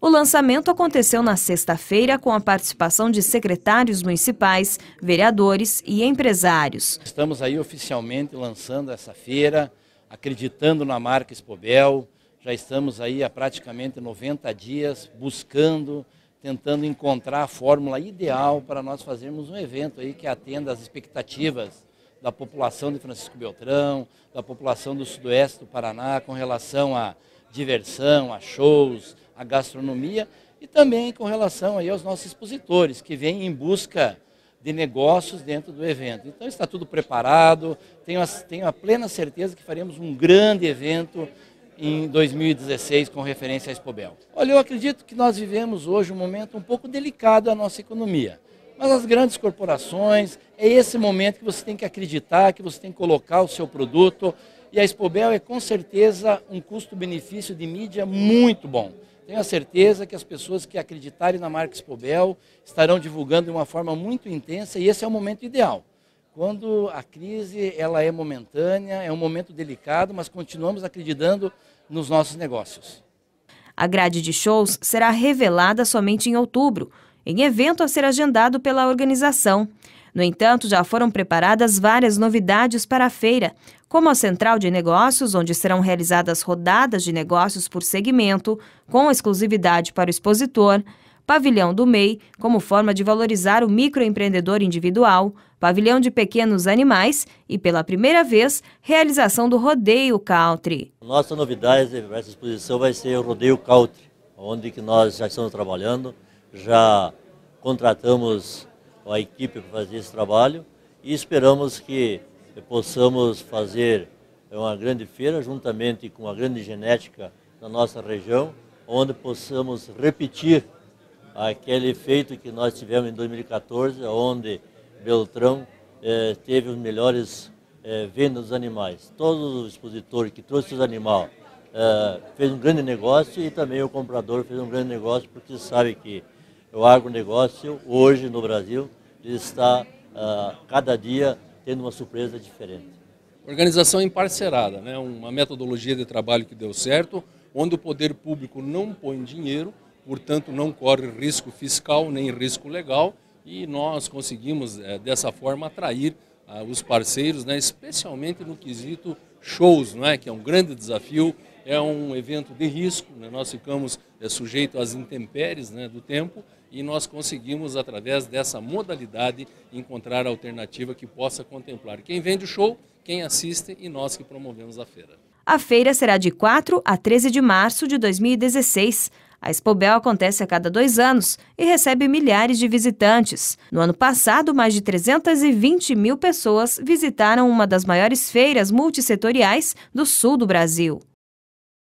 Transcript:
O lançamento aconteceu na sexta-feira com a participação de secretários municipais, vereadores e empresários. Estamos aí oficialmente lançando essa feira, acreditando na marca Expobel. Já estamos aí há praticamente 90 dias buscando, tentando encontrar a fórmula ideal para nós fazermos um evento aí que atenda às expectativas da população de Francisco Beltrão, da população do sudoeste do Paraná com relação à diversão, a shows, a gastronomia e também com relação aí aos nossos expositores, que vêm em busca de negócios dentro do evento. Então está tudo preparado, tenho a, tenho a plena certeza que faremos um grande evento em 2016 com referência à Expobel. Olha, eu acredito que nós vivemos hoje um momento um pouco delicado à nossa economia. Mas as grandes corporações, é esse momento que você tem que acreditar, que você tem que colocar o seu produto. E a Expobel é com certeza um custo-benefício de mídia muito bom. Tenho a certeza que as pessoas que acreditarem na marca Expobel estarão divulgando de uma forma muito intensa e esse é o momento ideal. Quando a crise ela é momentânea, é um momento delicado, mas continuamos acreditando nos nossos negócios. A grade de shows será revelada somente em outubro, em evento a ser agendado pela organização. No entanto, já foram preparadas várias novidades para a feira, como a central de negócios, onde serão realizadas rodadas de negócios por segmento, com exclusividade para o expositor, pavilhão do MEI, como forma de valorizar o microempreendedor individual, pavilhão de pequenos animais e, pela primeira vez, realização do Rodeio Cautre. Nossa novidade dessa exposição vai ser o Rodeio Cautre, onde que nós já estamos trabalhando, já contratamos com a equipe para fazer esse trabalho e esperamos que possamos fazer uma grande feira juntamente com a grande genética da nossa região, onde possamos repetir aquele efeito que nós tivemos em 2014, onde Beltrão eh, teve os melhores eh, vendas dos animais. Todo o expositor que trouxe os animais eh, fez um grande negócio e também o comprador fez um grande negócio, porque sabe que o agronegócio hoje no Brasil está uh, cada dia tendo uma surpresa diferente. Organização emparcerada, né? uma metodologia de trabalho que deu certo, onde o poder público não põe dinheiro, portanto não corre risco fiscal nem risco legal e nós conseguimos é, dessa forma atrair ah, os parceiros, né? especialmente no quesito shows, não é? que é um grande desafio, é um evento de risco, né? nós ficamos é, sujeitos às intempéries né? do tempo, e nós conseguimos, através dessa modalidade, encontrar a alternativa que possa contemplar quem vende o show, quem assiste e nós que promovemos a feira. A feira será de 4 a 13 de março de 2016. A Expobel acontece a cada dois anos e recebe milhares de visitantes. No ano passado, mais de 320 mil pessoas visitaram uma das maiores feiras multissetoriais do sul do Brasil.